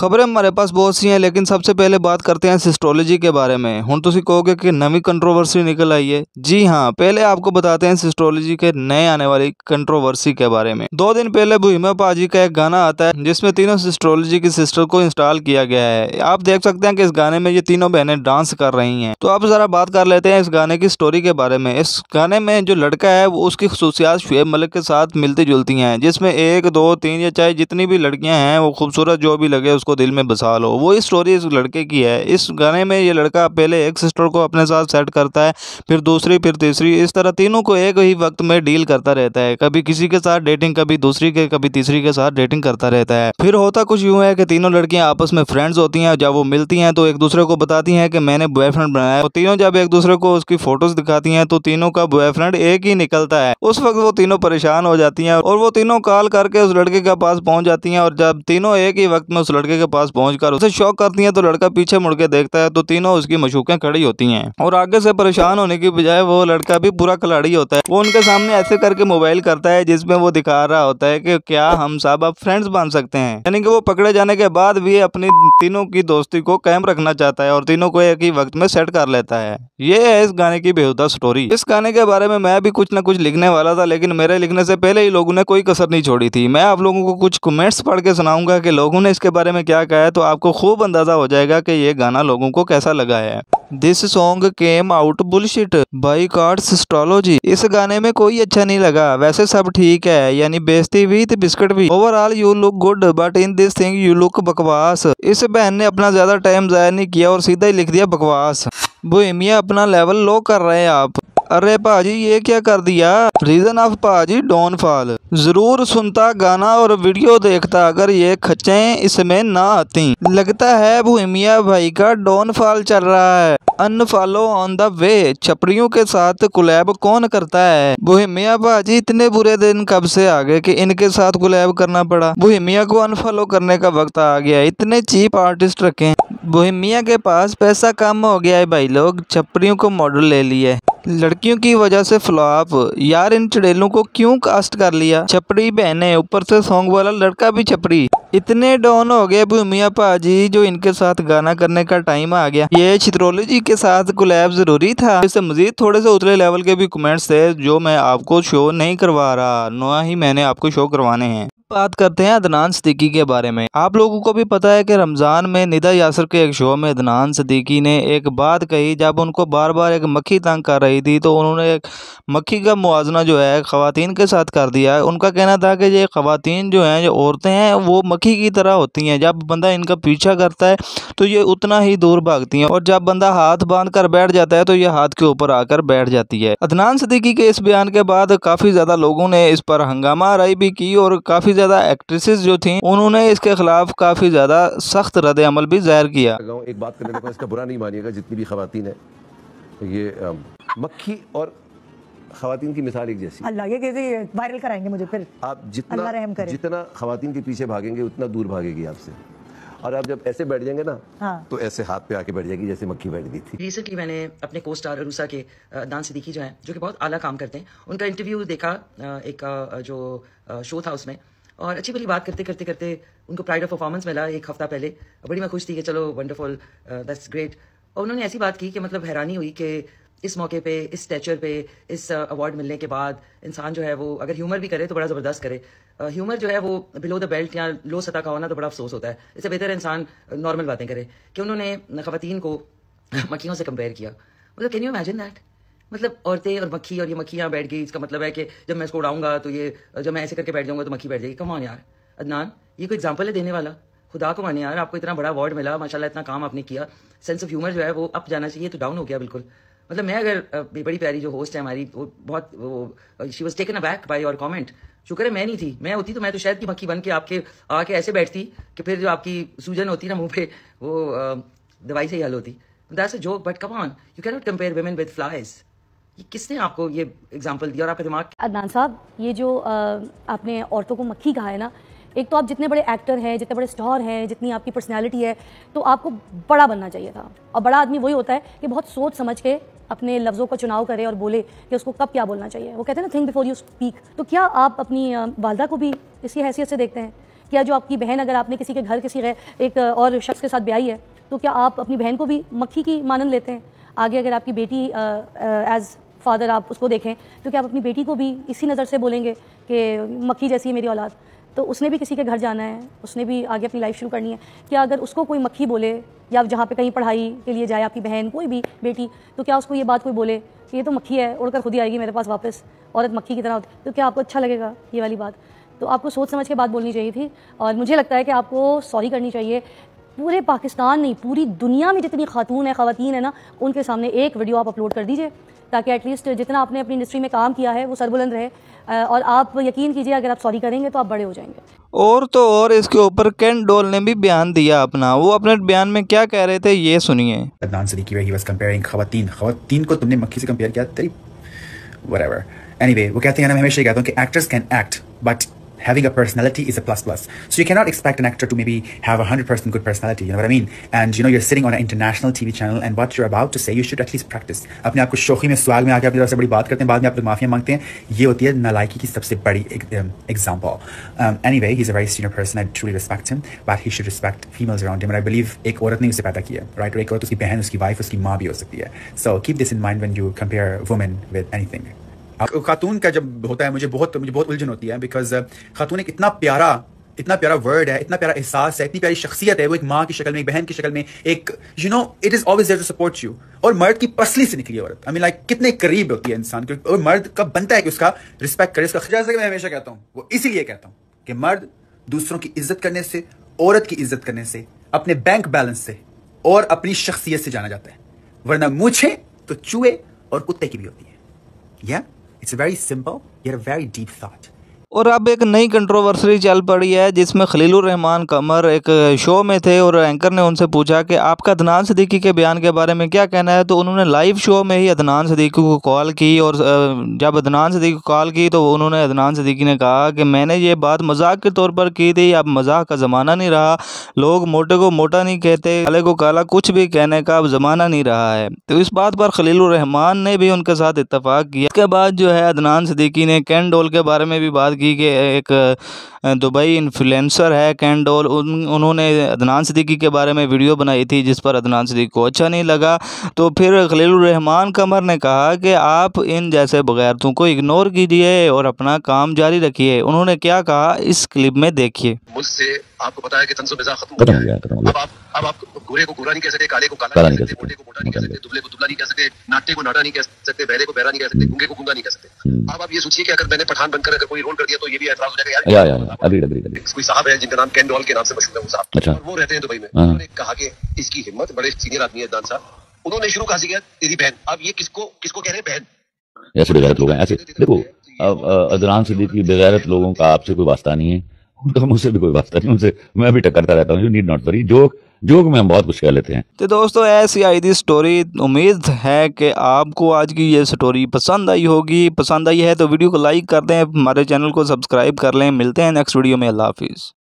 खबरें हमारे पास बहुत सी हैं लेकिन सबसे पहले बात करते हैं सिस्ट्रोलॉजी के बारे में ਹੁਣ ਤੁਸੀਂ कहोगे कि नवी कंट्रोवर्सी निकल आई है जी हाँ पहले आपको बताते हैं सिस्ट्रोलॉजी के नए आने वाली कंट्रोवर्सी के बारे में दो दिन पहले भूमा पाजी का एक गाना आता है जिसमें तीनों सिस्ट्रोलॉजी की सिस्टर को इंस्टॉल किया गया है आप देख सकते हैं कि इस गाने में ये तीनों बहनें डांस कर रही हैं तो आप जरा बात कर लेते हैं इस गाने की स्टोरी के बारे में इस गाने में जो लड़का है वो उसकी खसूसियात शुएब मलिक के साथ मिलती जुलती हैं जिसमें एक दो तीन या चाहे जितनी भी लड़कियां हैं वो खूबसूरत जो भी लगे उसको दिल में बसा लो वही स्टोरी इस लड़के की है इस गाने में ये लड़का पहले एक सिस्टर को अपने साथ सेट करता है फिर दूसरी फिर तीसरी इस तरह तीनों को एक ही वक्त में डील करता रहता है कभी किसी के साथ डेटिंग कभी दूसरी के कभी तीसरी के साथ डेटिंग करता रहता है फिर होता कुछ यूँ है कि तीनों लड़कियाँ आपस में फ्रेंड्स होती हैं जब वो मिलती हैं तो एक दूसरे को बताती हैं कि मैंने बॉयफ्रेंड बनाया और तीनों जब एक दूसरे को उसकी फोटोज दिखाती हैं तो तीनों का बॉयफ्रेंड एक ही निकलता है उस वक्त वो तीनों परेशान हो जाती हैं और वो तीनों कॉल करके उस लड़के के पास पहुंच जाती हैं और जब तीनों एक ही वक्त में उस लड़के के पास पहुंचकर उसे शौक करती है तो लड़का पीछे मुड़ के देखता है तो तीनों उसकी मशूकें खड़ी होती हैं और आगे से परेशान होने की बजाय वो लड़का भी पूरा खिलाड़ी होता है वो उनके सामने ऐसे करके मोबाइल करता है जिसमें वो दिखा रहा होता है की क्या हम साहब अब फ्रेंड्स बन सकते हैं यानी कि वो पकड़े जाने के बाद भी अपनी तीनों की दोस्ती को कैम रखना चाहता है और तीनों को एक ही वक्त में सेट कर लेता है ये है इस गाने की बेहुदा स्टोरी इस गाने के बारे में मैं भी कुछ ना कुछ लिखने वाला था लेकिन मेरे लिखने से पहले ही लोगों ने कोई कसर नहीं छोड़ी थी मैं आप लोगों को कुछ कमेंट्स पढ़ के सुनाऊंगा कि लोगों ने इसके बारे में क्या कहा है तो आपको खूब अंदाज़ा हो जाएगा कि ये गाना लोगों को कैसा लगा है this song came out bullshit by card इस गाने में कोई अच्छा नहीं लगा वैसे सब ठीक है यानी बेस्ती भी तो बिस्किट भी overall you look good but in this thing you look बकवास इस बहन ने अपना ज़्यादा टाइम ज़ाया नहीं किया और सीधा ही लिख दिया बकवास बोहिमिया अपना लेवल लो कर रहे हैं आप अरे भाजी ये क्या कर दिया रीजन ऑफ भाजी फॉल ज़रूर सुनता गाना और वीडियो देखता अगर ये खचें इसमें ना आती लगता है भूमिया भाई का डाउनफॉल चल रहा है अनफॉलो ऑन द वे छपड़ियों के साथ कुलैब कौन करता है बोहिमिया भाजी इतने बुरे दिन कब से आ गए कि इनके साथ कुलैब करना पड़ा बोहिमिया को अनफॉलो करने का वक्त आ गया इतने चीप आर्टिस्ट रखे बोहिमिया के पास पैसा कम हो गया है भाई लोग छपड़ियों को मॉडल ले लिए लड़कियों की वजह से फ्लॉप यार इन चुड़ेलों को क्यों कास्ट कर लिया छपड़ी बहने ऊपर से सॉन्ग वाला लड़का भी छपड़ी इतने डाउन हो गए भूमिया पाजी जो इनके साथ गाना करने का टाइम आ गया ये चित्रोलोजी के साथ गुलाब जरूरी था इससे मजीद थोड़े से उतले लेवल के भी कमेंट्स थे जो मैं आपको शो नहीं करवा रहा ना ही मैंने आपको शो करवाने हैं बात करते हैं अदनान सदीकी के बारे में आप लोगों को भी पता है कि रमज़ान में निदा यासर के एक शो में अदनान सदीकी ने एक बात कही जब उनको बार बार एक मक्खी तंग कर रही थी तो उन्होंने एक मक्खी का मुआजना जो है खातन के साथ कर दिया उनका कहना था कि ये खातन जो हैं जो औरतें हैं वो मक्खी की तरह होती हैं जब बंदा इनका पीछा करता है तो ये उतना ही दूर भागती हैं और जब बंदा हाथ बांध कर बैठ जाता है तो ये हाथ के ऊपर आकर बैठ जाती है अदनान सदीकी के इस बयान के बाद काफ़ी ज़्यादा लोगों ने इस पर हंगामा आरई भी की और काफ़ी ज़्यादा एक्ट्रेसेस जो थी उन्होंने इसके खिलाफ काफ़ी ज़्यादा सख्त रद्द अमल भी जाहिर किया एक बात करने का इसका बुरा नहीं मानिएगा जितनी भी खातन है ये मक्खी और खातन की मिसाल एक जैसी अल्लाह ये कैसे वायरल कराएंगे मुझे फिर आप जितना रहम करें। जितना खातन के पीछे भागेंगे उतना दूर भागेगी आपसे और आप जब ऐसे बैठ जाएंगे ना हाँ। तो ऐसे हाथ पे आके बैठ जाएगी जैसे मक्खी बैठ गई थी रिसेंटली मैंने अपने को स्टार अरूसा के दान से देखी जो है जो कि बहुत आला काम करते हैं उनका इंटरव्यू देखा एक जो शो था उसमें और अच्छी बड़ी बात करते करते करते उनको प्राइड ऑफ परफॉर्मेंस मिला एक हफ्ता पहले बड़ी मैं खुश थी कि चलो वंडरफुल दैट्स ग्रेट और उन्होंने ऐसी बात की कि मतलब हैरानी हुई कि इस मौके पे इस स्टेचर पे इस अवार्ड uh, मिलने के बाद इंसान जो है वो अगर ह्यूमर भी करे तो बड़ा ज़बरदस्त करे ह्यूमर uh, जो है वो बिलो द बेल्ट या लो सतह का होना तो बड़ा अफसोस होता है इससे बेहतर इंसान नॉर्मल uh, बातें करे कि उन्होंने खातन को मक्खियों से कंपेयर किया मतलब कैन यू इमेजिन दैट मतलब औरतें और मक्खी और ये मक्खी यहाँ बैठ गई इसका मतलब है कि जब मैं इसको उड़ाऊंगा तो ये जब मैं ऐसे करके बैठ जाऊंगा तो मक्खी बैठ जाएगी कमान यार अदनान ये कोई एग्जाम्पल है देने वाला खुदा को माने यार आपको इतना बड़ा अवार्ड मिला माशाल्लाह इतना काम आपने किया सेंस ऑफ ह्यूमर जो है वो अप जाना चाहिए तो डाउन हो गया बिल्कुल मतलब मैं अगर बड़ी प्यारी जो होस्ट है हमारी वो बहुत वो she was taken aback by और कॉमेंट शुक्र है मैं नहीं थी मैं होती तो मैं तो शायद की मक्खी बन के आपके आके ऐसे बैठती कि फिर जो आपकी सूजन होती ना मुँह पे वो दवाई से ही हल होती that's a joke but come on you cannot compare women with flies ये किसने आपको ये एग्जाम्पल दिया और आपका दिमाग अदनान साहब ये जो आ, आपने औरतों को मक्खी कहा है ना एक तो आप जितने बड़े एक्टर हैं जितने बड़े स्टार हैं जितनी आपकी पर्सनैलिटी है तो आपको बड़ा बनना चाहिए था और बड़ा आदमी वही होता है कि बहुत सोच समझ के अपने लफ्ज़ों का चुनाव करे और बोले कि उसको कब क्या बोलना चाहिए वो कहते हैं ना थिंक बिफोर यू स्पीक तो क्या आप अपनी वालदा को भी इसी हैसियत से देखते हैं क्या जो आपकी बहन अगर आपने किसी के घर किसी एक और शख्स के साथ ब्याई है तो क्या आप अपनी बहन को भी मक्खी की मानन लेते हैं आगे अगर आपकी बेटी एज फादर आप उसको देखें क्योंकि आप अपनी बेटी को भी इसी नज़र से बोलेंगे कि मक्खी जैसी है मेरी औलाद तो उसने भी किसी के घर जाना है उसने भी आगे अपनी लाइफ शुरू करनी है क्या अगर उसको कोई मक्खी बोले या जहाँ पे कहीं पढ़ाई के लिए जाए आपकी बहन कोई भी बेटी तो क्या उसको ये बात कोई बोले कि ये तो मक्खी है उड़कर खुद ही आएगी मेरे पास वापस औरत मक्खी की तरह होती तो क्या आपको अच्छा लगेगा ये वाली बात तो आपको सोच समझ के बात बोलनी चाहिए थी और मुझे लगता है कि आपको सॉरी करनी चाहिए पूरे पाकिस्तान नहीं पूरी दुनिया में जितनी खातून है ख़वान है ना उनके सामने एक वीडियो आप अपलोड कर दीजिए ताकि एटलीस्ट जितना आपने अपनी इंडस्ट्री में काम किया है वो सरबुलंद रहे और आप यकीन कीजिए अगर आप सॉरी करेंगे तो आप बड़े हो जाएंगे और तो और इसके ऊपर कैन डोल ने भी बयान दिया अपना वो अपने बयान में क्या कह रहे थे ये सुनिए Adnan Siddiqui way he was comparing खवातीन खवातीन को तुमने मक्खी से कंपेयर किया तेरी whatever anyway वो कहते हैं ना मैं हमेशा कहता हूँ कि actress can act but having a personality is a plus plus. So you cannot expect an actor to maybe have a hundred percent good personality. You know what I mean? And you know you're sitting on an international TV channel, and what you're about to say, you should at least practice. अपने आप को शोखी में swag में आके अपनी तरफ से बड़ी बात करते हैं बाद में आप लोग माफिया मांगते हैं ये होती है नालायकी की सबसे बड़ी example anyway is a very senior person I truly respect him but he should respect females around him I believe एक औरत ने उसे पैदा किया राइट और एक औरत उसकी बहन उसकी वाइफ उसकी माँ भी हो सकती है so keep this in mind when you compare women with खातून का जब होता है मुझे बहुत मुझे बहुत उलझन होती है बिकॉज uh, खातून एक इतना प्यारा इतना प्यारा वर्ड है इतना प्यारा एहसास है इतनी प्यारी शख्सियत है वो एक माँ की शक्ल में एक बहन की शक्ल में एक you know it is always to support you और मर्द की पसली से निकली औरत आई मीन लाइक कितने करीब होती है इंसान क्योंकि और मर्द का बनता है कि उसका रिस्पेक्ट करे उसका खजा मैं हमेशा कहता हूँ वो इसीलिए कहता हूँ कि मर्द दूसरों की इज्जत करने से औरत की इज्जत करने से अपने बैंक बैलेंस से और अपनी शख्सियत से जाना जाता है वरना मुझे तो चूहे और कुत्ते की भी होती है या yeah? It's very simple, yet a very deep thought. और अब एक नई कंट्रोवर्सरी चल पड़ी है जिसमें खलील रहमान कमर एक शो में थे और एंकर ने उनसे पूछा कि आपका अदनान सदीकी के बयान के बारे में क्या कहना है तो उन्होंने लाइव शो में ही अदनान सदीकी को कॉल की और जब अदनान सदीकी को कॉल की तो उन्होंने अदनान सदीकी ने कहा कि मैंने ये बात मजाक के तौर पर की थी अब मजाक का ज़माना नहीं रहा लोग मोटे को मोटा नहीं कहते काले को काला कुछ भी कहने का अब ज़माना नहीं रहा है तो इस बात पर खलील रहमान ने भी उनके साथ इतफाक़ किया उसके बाद जो है अदनान सदीकी ने कैन डोल के बारे में भी बात सिद्दीकी के एक दुबई इन्फ्लुएंसर है कैंडोल उन उन्होंने अदनान सिद्दीकी के बारे में वीडियो बनाई थी जिस पर अदनान सिद्दीकी को अच्छा नहीं लगा तो फिर रहमान कमर ने कहा कि आप इन जैसे बगैरतों को इग्नोर कीजिए और अपना काम जारी रखिए उन्होंने क्या कहा इस क्लिप में देखिए मुझसे आपको बताया कि खत्म हो गया है अब आप अब आप गोरे को गोरा नहीं कह सकते काले को काला नहीं कह सकते मोटे को मोटा नहीं कह सकते दुबले को दुबला नहीं कह सकते नाटे को नाटा नहीं कह सकते बहरे को बहरा नहीं कह सकते गुंगे को गुंगा नहीं कह सकते हम्म। अब आप ये सोचिए कि अगर मैंने पठान बनकर अगर कोई रोल कर दिया तो ये भी एतराज हो जाएगा यार या अभी कोई साहब है जिनका नाम कैंडोल के नाम से मशहूर है वो साहब अच्छा। वो रहते हैं दुबई में हाँ। उन्होंने कहा कि इसकी हिम्मत बड़े सीनियर आदमी है दान साहब उन्होंने शुरू कहा किया तेरी बहन अब ये किसको किसको कह रहे हैं बहन ऐसे बेगैरत लोग हैं ऐसे देखो अब अदनान सिद्दीकी बेगैरत लोगों का आपसे कोई वास्ता नहीं है तो मुझसे भी कोई बात नहीं मुझसे मैं भी टकरता रहता हूँ you need not worry joke joke में हम बहुत कुछ कह लेते हैं तो दोस्तों ऐसी आई थी स्टोरी उम्मीद है कि आपको आज की ये स्टोरी पसंद आई होगी पसंद आई है तो वीडियो को लाइक कर दें हमारे चैनल को सब्सक्राइब कर लें मिलते हैं नेक्स्ट वीडियो में अल्लाह हाफिज़